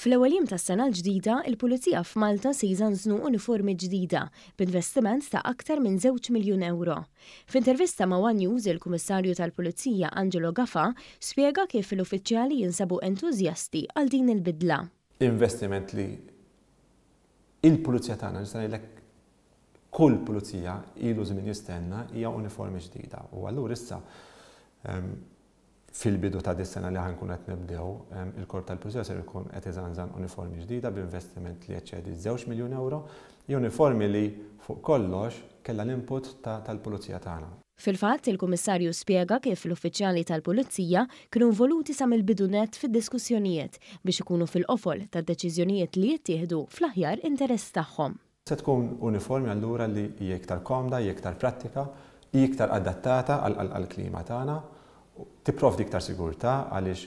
Fl-ewwel jiem tas-sena l-ġdida, il-Pulizija f'Malta se jżanżnu uniformi ġdida b'investiment ta' aktar minn 2 miljun euro. F'intervista ma' One News, il-Kummissarju tal-Pulizija Angelo Gaffa spjega kif l-uffiċjali jinsabu entużjasti għal din il-bidla. Investiment li il-Pulizija tagħna nista' kull pulizija ilu żmien jistenna hija uniformi ġdida. U allura issa ehm, fil-bidu ta' dis-sena li ħankun qed nibdew il kort tal ser ikun qed iżanżan uniformi ġdida b'investiment li jeċċedi 2 miljun euro, uniformi li fuq kollox kellha l-input tal-pulizija tagħna. Fil-fatt, il-Kummissarju spiega kif l-uffiċjali tal-Pulizija kienu involuti sa mill-bidunet fid-diskussjonijiet biex ikunu fil-qofol ta' deċiżjonijiet li jittieħdu fl-aħjar interess tagħhom. Se tkun uniformi allura li hija iktar komda, hija iktar prattika, hija iktar adattata għall-klima tagħna dik ta' sigurta għaliex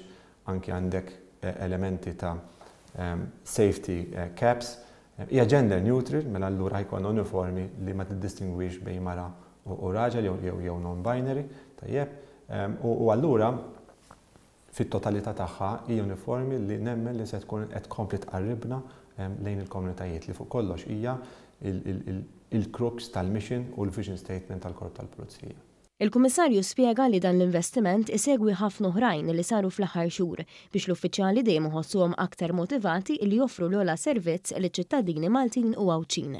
anki għandek eh, elementi ta' ehm, safety eh, caps. Eh, hija gender neutral, mela allura ħajkun uniformi li ma tiddistingwix bejn mara u raġel jew non-binary, tajjeb. Ehm, u allura fit-totalità tagħha hija uniformi li nemmen li se tkun qed kompli tqarribna ehm, lejn il-komunitajiet li fuq kollox hija il-crux tal-mission u l-vision statement tal-korp tal-pulizija. Il-Kummissarju spiega li dan l-investiment isegwi ħafna oħrajn li saru fl-aħħar xhur biex l-uffiċjali dejjem ħossuhom aktar motivati li joffru l-ola servizz li ċittadini Maltin u Awċin.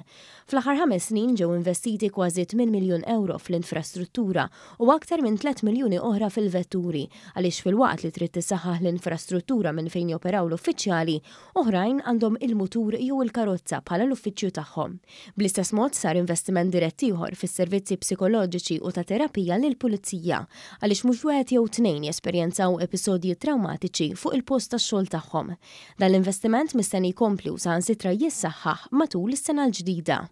Fl-aħħar ħames snin ġew investiti kważi 8 miljun euro fl-infrastruttura u aktar minn 3 miljuni oħra fil-vetturi għaliex fil-waqt li trid tisaħħaħ l-infrastruttura minn fejn joperaw l-uffiċjali, oħrajn għandhom il-mutur jew il-karozza bħala l-uffiċċju tagħhom. Bl-istess mod sar investiment direttiħor fis-servizzi psikoloġiċi u ta' terapi tqarrija lil pulizija għaliex mhux wieħed jew tnejn jesperjenzaw episodji traumatiċi fuq il-post tax-xogħol tagħhom. Dan l-investiment mistenni jkompli u saħansitra jissaħħaħ matul is-sena l-ġdida.